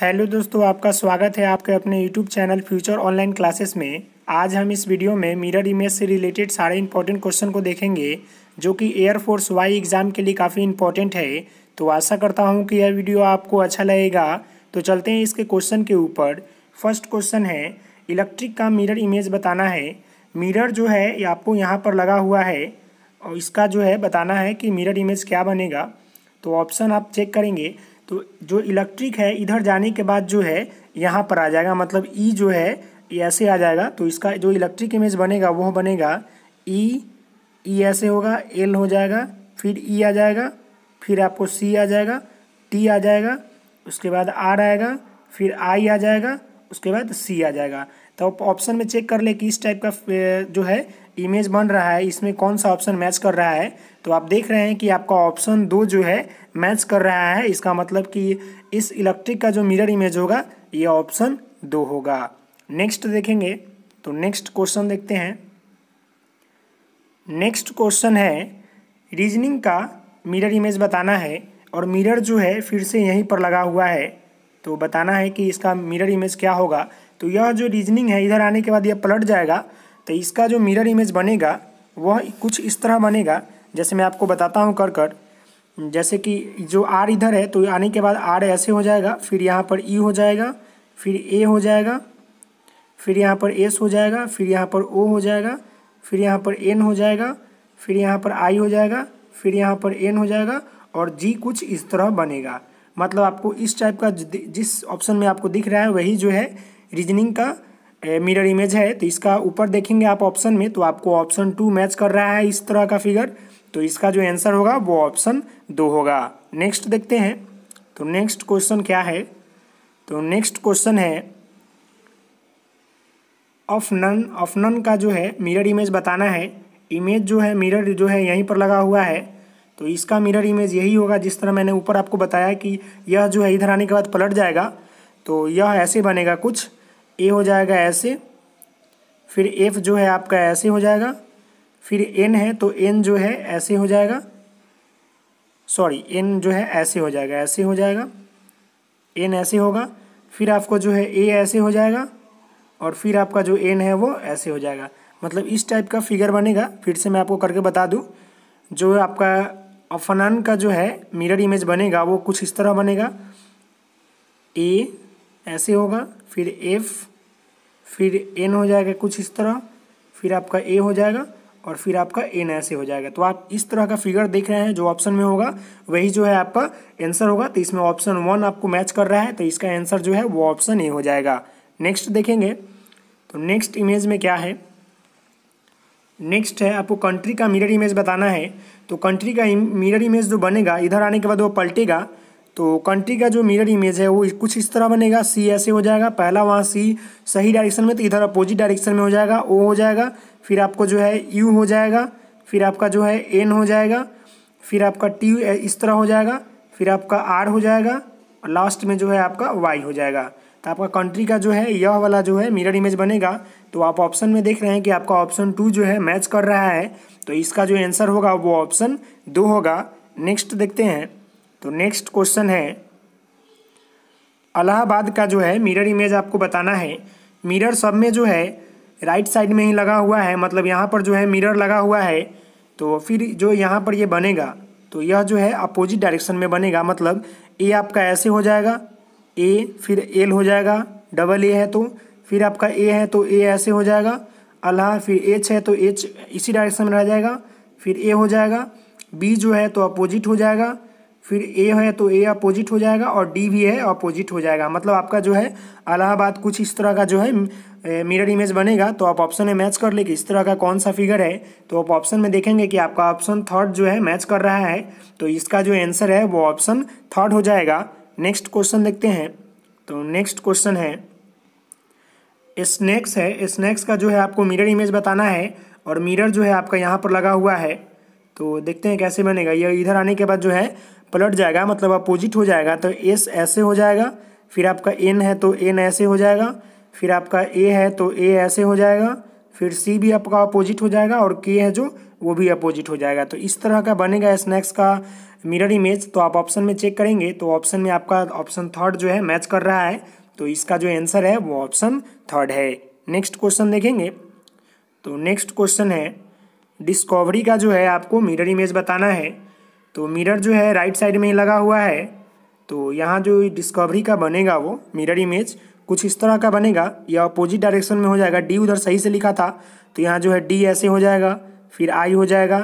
hello दोस्तों आपका स्वागत है आपके अपने YouTube channel future online classes में आज हम इस वीडियो में मिरर इमेज से रिलेटेड सारे इंपॉर्टेंट क्वेश्चन को देखेंगे जो कि एयरफोर्स वाई एग्ज़ाम के लिए काफ़ी इंपॉर्टेंट है तो आशा करता हूं कि यह वीडियो आपको अच्छा लगेगा तो चलते हैं इसके क्वेश्चन के ऊपर फर्स्ट क्वेश्चन है इलेक्ट्रिक का मिरर इमेज बताना है मिरर जो है आपको यहाँ पर लगा हुआ है और इसका जो है बताना है कि मिरर इमेज क्या बनेगा तो ऑप्शन आप चेक करेंगे तो जो इलेक्ट्रिक है इधर जाने के बाद जो है यहाँ पर आ जाएगा मतलब ई e जो है e ऐसे आ जाएगा तो इसका जो इलेक्ट्रिक इमेज बनेगा वो बनेगा ई e, ई ऐसे होगा एल हो जाएगा फिर ई आ जाएगा फिर आपको सी आ जाएगा टी आ जाएगा उसके बाद आर आएगा फिर आई आ जाएगा उसके बाद सी आ जाएगा तो आप ऑप्शन में चेक कर ले कि इस टाइप का जो है इमेज बन रहा है इसमें कौन सा ऑप्शन मैच कर रहा है तो आप देख रहे हैं कि आपका ऑप्शन दो जो है मैच कर रहा है इसका मतलब कि इस इलेक्ट्रिक का जो मिरर इमेज होगा ये ऑप्शन दो होगा नेक्स्ट देखेंगे तो नेक्स्ट क्वेश्चन देखते हैं नेक्स्ट क्वेश्चन है रीजनिंग का मिरर इमेज बताना है और मिरर जो है फिर से यहीं पर लगा हुआ है तो बताना है कि इसका मिरर इमेज क्या होगा तो यह जो रीजनिंग है इधर आने के बाद यह पलट जाएगा तो इसका जो मिरर इमेज बनेगा वह कुछ इस तरह बनेगा जैसे मैं आपको बताता हूँ कर कर जैसे कि जो आर इधर है तो आने के बाद आर ऐसे हो जाएगा फिर यहाँ पर ई e हो जाएगा फिर ए हो जाएगा फिर यहाँ पर एस हो जाएगा फिर यहाँ पर ओ हो जाएगा फिर यहाँ पर एन हो जाएगा फिर यहाँ पर आई हो जाएगा फिर यहाँ पर एन हो जाएगा और जी कुछ इस तरह बनेगा मतलब आपको इस टाइप का जिस ऑप्शन में आपको दिख रहा है वही जो है रीजनिंग का मिरर इमेज है तो इसका ऊपर देखेंगे आप ऑप्शन में तो आपको ऑप्शन टू मैच कर रहा है इस तरह का फिगर तो इसका जो आंसर होगा वो ऑप्शन दो होगा नेक्स्ट देखते हैं तो नेक्स्ट क्वेश्चन क्या है तो नेक्स्ट क्वेश्चन है ऑफ नन ऑफ नन का जो है मिरर इमेज बताना है इमेज जो है मिरर जो है यहीं पर लगा हुआ है तो इसका मिरर इमेज यही होगा जिस तरह मैंने ऊपर आपको बताया कि यह जो है इधर आने के बाद पलट जाएगा तो यह ऐसे बनेगा कुछ ए हो जाएगा ऐसे फिर एफ जो है आपका ऐसे हो जाएगा फिर एन है तो एन जो है ऐसे हो जाएगा सॉरी एन जो है ऐसे हो जाएगा ऐसे हो जाएगा एन ऐसे होगा फिर आपको जो है ए ऐसे हो जाएगा और फिर आपका जो एन है वो ऐसे हो जाएगा मतलब इस टाइप का फिगर बनेगा फिर से मैं आपको करके बता दूँ जो आपका अफनान का जो है मिरर इमेज बनेगा वो कुछ इस तरह बनेगा ए ऐसे होगा फिर एफ फिर एन हो जाएगा कुछ इस तरह फिर आपका ए हो जाएगा और फिर आपका एन ऐसे हो जाएगा तो आप इस तरह का फिगर देख रहे हैं जो ऑप्शन में होगा वही जो है आपका आंसर होगा तो इसमें ऑप्शन वन आपको मैच कर रहा है तो इसका आंसर जो है वो ऑप्शन ए हो जाएगा नेक्स्ट देखेंगे तो नेक्स्ट इमेज में क्या है नेक्स्ट है आपको कंट्री का मिरर इमेज बताना है तो कंट्री का मिरर इमेज जो बनेगा इधर आने के बाद वो पलटेगा तो कंट्री का जो मिरर इमेज है वो कुछ इस तरह बनेगा सी ऐसे हो जाएगा पहला वहाँ सी सही डायरेक्शन में तो इधर अपोजिट डायरेक्शन में हो जाएगा ओ हो जाएगा फिर आपको जो है यू हो जाएगा फिर आपका जो है एन हो जाएगा फिर आपका टी इस तरह हो जाएगा फिर आपका आर हो जाएगा और लास्ट में जो है आपका वाई हो जाएगा तो आपका कंट्री का जो है यह वाला जो है मिरर इमेज बनेगा तो आप ऑप्शन में देख रहे हैं कि आपका ऑप्शन टू जो है मैच कर रहा है तो इसका जो आंसर होगा वो ऑप्शन दो होगा नेक्स्ट देखते हैं तो नेक्स्ट क्वेश्चन है अलाहाबाद का जो है मिरर इमेज आपको बताना है मिरर सब में जो है राइट साइड में ही लगा हुआ है मतलब यहाँ पर जो है मिरर लगा हुआ है तो फिर जो यहाँ पर ये बनेगा तो यह जो है अपोजिट डायरेक्शन में बनेगा मतलब ए आपका ऐसे हो जाएगा ए फिर एल हो जाएगा डबल ए है तो फिर आपका ए है तो ए ऐसे हो जाएगा अल्लाह फिर एच है तो एच इसी डायरेक्शन में रह जाएगा फिर ए हो जाएगा बी जो है तो अपोजिट हो जाएगा फिर ए है तो ए अपोजिट हो जाएगा और डी भी है अपोजिट हो जाएगा मतलब आपका जो है अलाहाबाद कुछ इस तरह का जो है मिरर इमेज बनेगा तो आप ऑप्शन में मैच कर ले कि इस तरह का कौन सा फिगर है तो आप ऑप्शन में देखेंगे कि आपका ऑप्शन थर्ड जो है मैच कर रहा है तो इसका जो आंसर है वो ऑप्शन थर्ड हो जाएगा नेक्स्ट क्वेश्चन देखते हैं तो नेक्स्ट क्वेश्चन है स्नैक्स है स्नैक्स का जो है आपको मिरर इमेज बताना है और मिरर जो है आपका यहाँ पर लगा हुआ है तो देखते हैं कैसे बनेगा यह इधर आने के बाद जो है पलट जाएगा मतलब अपोजिट हो जाएगा तो एस ऐसे हो जाएगा फिर आपका एन है तो एन ऐसे हो जाएगा फिर आपका ए है तो ए ऐसे हो जाएगा फिर सी भी आपका अपोजिट हो जाएगा और के है जो वो भी अपोजिट हो जाएगा तो इस तरह का बनेगा स्नैक्स का मिरर इमेज तो आप ऑप्शन में चेक करेंगे तो ऑप्शन में आपका ऑप्शन थर्ड जो है मैच कर रहा है तो इसका जो आंसर है वो ऑप्शन थर्ड है नेक्स्ट क्वेश्चन देखेंगे तो नेक्स्ट क्वेश्चन है डिस्कवरी का जो है आपको मिरर इमेज बताना है तो मिरर जो है राइट साइड में लगा हुआ है तो यहाँ जो डिस्कवरी का बनेगा वो मिरर इमेज कुछ इस तरह का बनेगा या अपोजिट डायरेक्शन में हो जाएगा डी उधर सही से लिखा था तो यहाँ जो है डी ऐसे हो जाएगा फिर आई हो जाएगा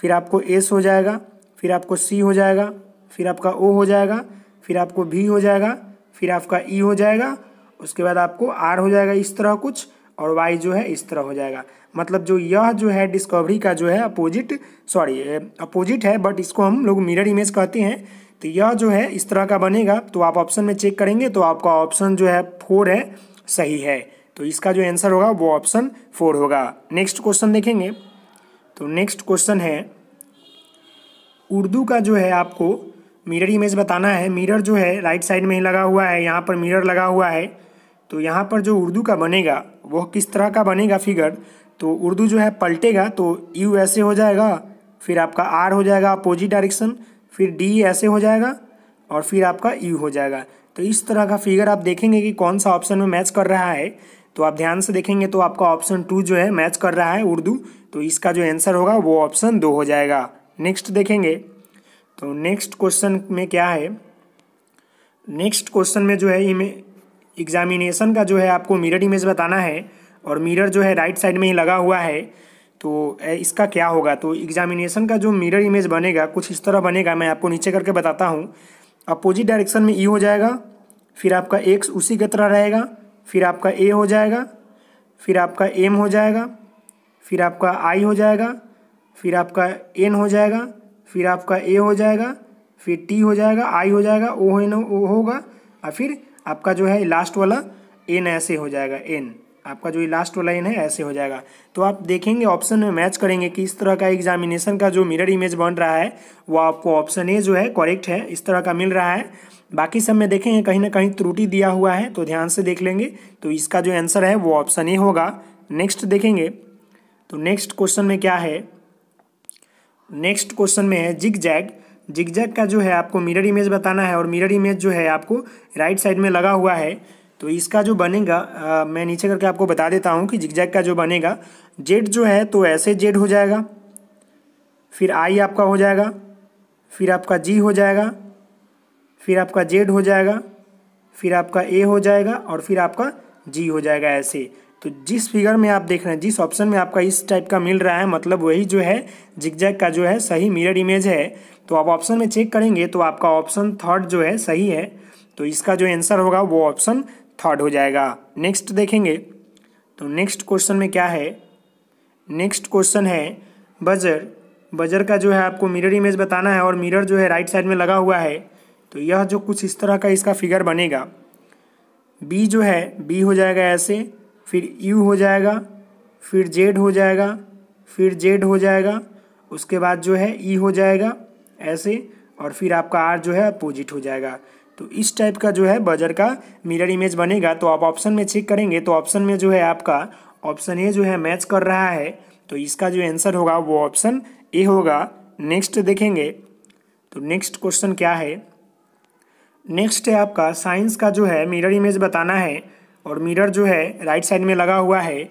फिर आपको एस हो जाएगा फिर आपको सी हो जाएगा फिर आपका ओ हो जाएगा फिर आपको भी हो जाएगा फिर आपका ई e हो जाएगा उसके बाद आपको आर हो जाएगा इस तरह कुछ और वाई जो है इस तरह हो जाएगा मतलब जो यह जो है डिस्कवरी का जो है अपोजिट सॉरी अपोजिट है बट इसको हम लोग मिरर इमेज कहते हैं तो यह जो है इस तरह का बनेगा तो आप ऑप्शन में चेक करेंगे तो आपका ऑप्शन जो है फोर है सही है तो इसका जो आंसर होगा वो ऑप्शन फोर होगा नेक्स्ट क्वेश्चन देखेंगे तो नेक्स्ट क्वेश्चन है उर्दू का जो है आपको मिरर इमेज बताना है मिरर जो है राइट साइड में ही लगा हुआ है यहाँ पर मिरर लगा हुआ है तो यहाँ पर जो उर्दू का बनेगा वो किस तरह का बनेगा फिगर तो उर्दू जो है पलटेगा तो यू ऐसे हो जाएगा फिर आपका आर हो जाएगा अपोजिट डायरेक्शन फिर डी ऐसे हो जाएगा और फिर आपका यू हो जाएगा तो इस तरह का फिगर आप देखेंगे कि कौन सा ऑप्शन में मैच कर रहा है तो आप ध्यान से देखेंगे तो आपका ऑप्शन टू जो है मैच कर रहा है उर्दू तो इसका जो आंसर होगा वो ऑप्शन दो हो जाएगा नेक्स्ट देखेंगे तो नेक्स्ट क्वेश्चन में क्या है नेक्स्ट क्वेश्चन में जो है एग्ज़ामिनेशन का जो है आपको मिरर इमेज बताना है और मिरर जो है राइट साइड में ही लगा हुआ है तो इसका क्या होगा तो एग्ज़ामिनेशन का जो मिरर इमेज बनेगा कुछ इस तरह बनेगा मैं आपको नीचे करके बताता हूँ अपोजिट डायरेक्शन में ई e हो जाएगा फिर आपका एक्स उसी की तरह रहेगा फिर आपका ए हो जाएगा फिर आपका एम हो जाएगा फिर आपका आई हो जाएगा फिर आपका एन हो जाएगा फिर आपका ए हो जाएगा फिर टी हो जाएगा आई हो जाएगा ओ एन ओ होगा और फिर आपका जो है लास्ट वाला एन ऐसे हो जाएगा एन आपका जो लास्ट वाला एन है ऐसे हो जाएगा तो आप देखेंगे ऑप्शन में मैच करेंगे कि इस तरह का एग्जामिनेशन का जो मिरर इमेज बन रहा है वो आपको ऑप्शन ए जो है करेक्ट है इस तरह का मिल रहा है बाकी सब में देखेंगे कहीं ना कहीं त्रुटि दिया हुआ है तो ध्यान से देख लेंगे तो इसका जो आंसर है वो ऑप्शन ए होगा नेक्स्ट देखेंगे तो नेक्स्ट क्वेश्चन में क्या है नेक्स्ट क्वेश्चन में है जिग जैग जिगजैग का जो है आपको मिरर इमेज बताना है और मिरर इमेज जो है आपको राइट साइड में लगा हुआ है तो इसका जो बनेगा आ, मैं नीचे करके आपको बता देता हूँ कि जिगजैग का जो बनेगा जेड जो है तो ऐसे जेड हो जाएगा फिर आई आपका हो जाएगा फिर आपका जी हो जाएगा फिर आपका जेड हो जाएगा फिर आपका ए हो जाएगा और फिर आपका जी हो जाएगा ऐसे तो जिस फिगर में आप देख रहे हैं जिस ऑप्शन में आपका इस टाइप का मिल रहा है मतलब वही जो है जिगजैग का जो है सही मिरर इमेज है तो आप ऑप्शन में चेक करेंगे तो आपका ऑप्शन थर्ड जो है सही है तो इसका जो आंसर होगा वो ऑप्शन थर्ड हो जाएगा नेक्स्ट देखेंगे तो नेक्स्ट क्वेश्चन में क्या है नेक्स्ट क्वेश्चन है बजर बजर का जो है आपको मिरर इमेज बताना है और मिरर जो है राइट साइड में लगा हुआ है तो यह जो कुछ इस तरह का इसका फिगर बनेगा बी जो है बी हो जाएगा ऐसे फिर यू हो जाएगा फिर जेड हो जाएगा फिर जेड हो जाएगा उसके बाद जो है ई हो जाएगा ऐसे और फिर आपका आर जो है अपोजिट हो जाएगा तो इस टाइप का जो है बजर का मिरर इमेज बनेगा तो आप ऑप्शन में चेक करेंगे तो ऑप्शन में जो है आपका ऑप्शन ए जो है मैच कर रहा है तो इसका जो आंसर होगा वो ऑप्शन ए होगा नेक्स्ट देखेंगे तो नेक्स्ट क्वेश्चन क्या है नेक्स्ट है आपका साइंस का जो है मिरर इमेज बताना है और मिरर जो है राइट साइड में लगा हुआ है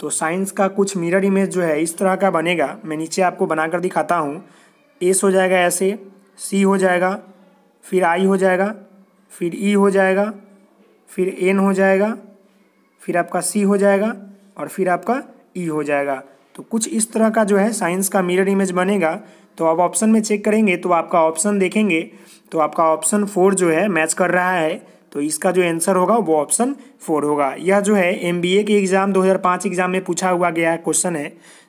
तो साइंस का कुछ मिरर इमेज जो है इस तरह का बनेगा मैं नीचे आपको बनाकर दिखाता हूँ एस हो जाएगा ऐसे सी हो जाएगा फिर आई हो जाएगा फिर ई e हो जाएगा फिर एन हो जाएगा फिर आपका सी हो जाएगा और फिर आपका ई e हो जाएगा तो कुछ इस तरह का जो है साइंस का मिरर इमेज बनेगा तो आप ऑप्शन में चेक करेंगे तो आपका ऑप्शन देखेंगे तो आपका ऑप्शन फोर जो है मैच कर रहा है तो इसका जो आंसर होगा वो ऑप्शन फोर होगा यह जो है एम के एग्ज़ाम 2005 एग्ज़ाम में पूछा हुआ गया क्वेश्चन है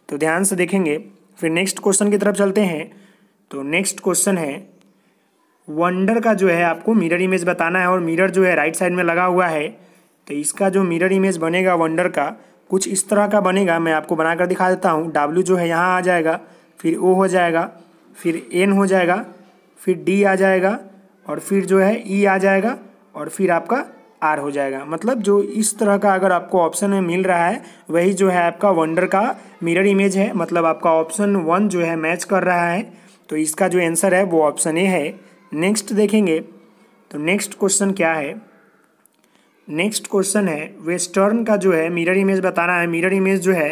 तो ध्यान से देखेंगे फिर नेक्स्ट क्वेश्चन की तरफ चलते हैं तो नेक्स्ट क्वेश्चन है वंडर का जो है आपको मिरर इमेज बताना है और मिरर जो है राइट साइड में लगा हुआ है तो इसका जो मिरर इमेज बनेगा वंडर का कुछ इस तरह का बनेगा मैं आपको बनाकर दिखा देता हूँ डब्ल्यू जो है यहाँ आ जाएगा फिर ओ हो जाएगा फिर एन हो जाएगा फिर डी आ जाएगा और फिर जो है ई e आ जाएगा और फिर आपका आर हो जाएगा मतलब जो इस तरह का अगर आपको ऑप्शन में मिल रहा है वही जो है आपका वंडर का मिरर इमेज है मतलब आपका ऑप्शन वन जो है मैच कर रहा है तो इसका जो आंसर है वो ऑप्शन ए है नेक्स्ट देखेंगे तो नेक्स्ट क्वेश्चन क्या है नेक्स्ट क्वेश्चन है वेस्टर्न का जो है मिरर इमेज बताना है मिरर इमेज जो है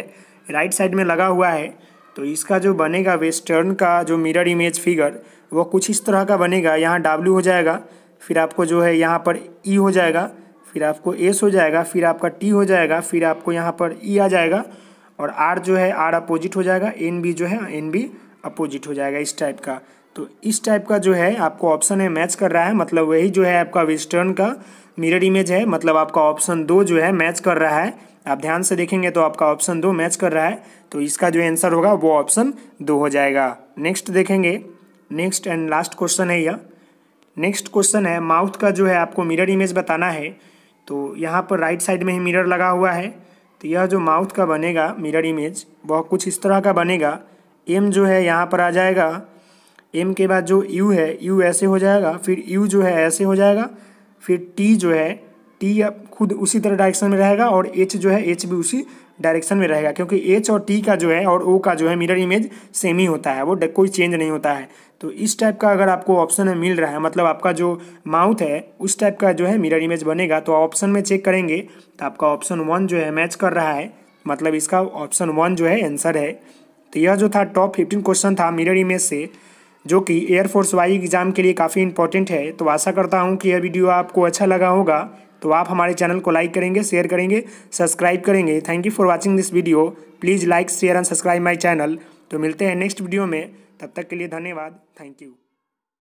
राइट साइड में लगा हुआ है तो इसका जो बनेगा वेस्टर्न का जो मिरर इमेज फिगर वो कुछ इस तरह का बनेगा यहाँ डब्ल्यू हो जाएगा फिर आपको जो है यहाँ पर ई e हो जाएगा फिर आपको एस हो जाएगा फिर आपका टी हो जाएगा फिर आपको यहाँ पर ई e आ जाएगा और आर जो है आर अपोजिट हो जाएगा एन बी जो है एन बी अपोजिट हो जाएगा इस टाइप का तो इस टाइप का जो है आपको ऑप्शन है मैच कर रहा है मतलब वही जो है आपका वेस्टर्न का मिरर इमेज है मतलब आपका ऑप्शन दो जो है मैच कर रहा है आप ध्यान से देखेंगे तो आपका ऑप्शन दो मैच कर रहा है तो इसका जो आंसर होगा वो ऑप्शन दो हो जाएगा नेक्स्ट देखेंगे नेक्स्ट एंड लास्ट क्वेश्चन है यह नेक्स्ट क्वेश्चन है माउथ का जो है आपको मिरर इमेज बताना है तो यहाँ पर राइट साइड में ही मिरर लगा हुआ है तो यह जो माउथ का बनेगा मिरर इमेज वह कुछ इस तरह का बनेगा एम जो है यहाँ पर आ जाएगा एम के बाद जो यू है यू ऐसे हो जाएगा फिर यू जो है ऐसे हो जाएगा फिर टी जो है टी खुद उसी तरह डायरेक्शन में रहेगा और एच जो है एच भी उसी डायरेक्शन में रहेगा क्योंकि एच और टी का जो है और ओ का जो है मिरर इमेज सेम ही होता है वो कोई चेंज नहीं होता है तो इस टाइप का अगर आपको ऑप्शन में मिल रहा है मतलब आपका जो माउथ है उस टाइप का जो है मिरर इमेज बनेगा तो ऑप्शन में चेक करेंगे तो आपका ऑप्शन वन जो है मैच कर रहा है मतलब इसका ऑप्शन वन जो है आंसर है तो यह जो था टॉप फिफ्टीन क्वेश्चन था मिरर इमेज से जो कि एयरफोर्स वाई एग्ज़ाम के लिए काफ़ी इंपॉर्टेंट है तो आशा करता हूँ कि यह वीडियो आपको अच्छा लगा होगा तो आप हमारे चैनल को लाइक करेंगे शेयर करेंगे सब्सक्राइब करेंगे thank you for watching this video please like share and subscribe my channel तो मिलते हैं नेक्स्ट वीडियो में तब तक के लिए धन्यवाद थैंक यू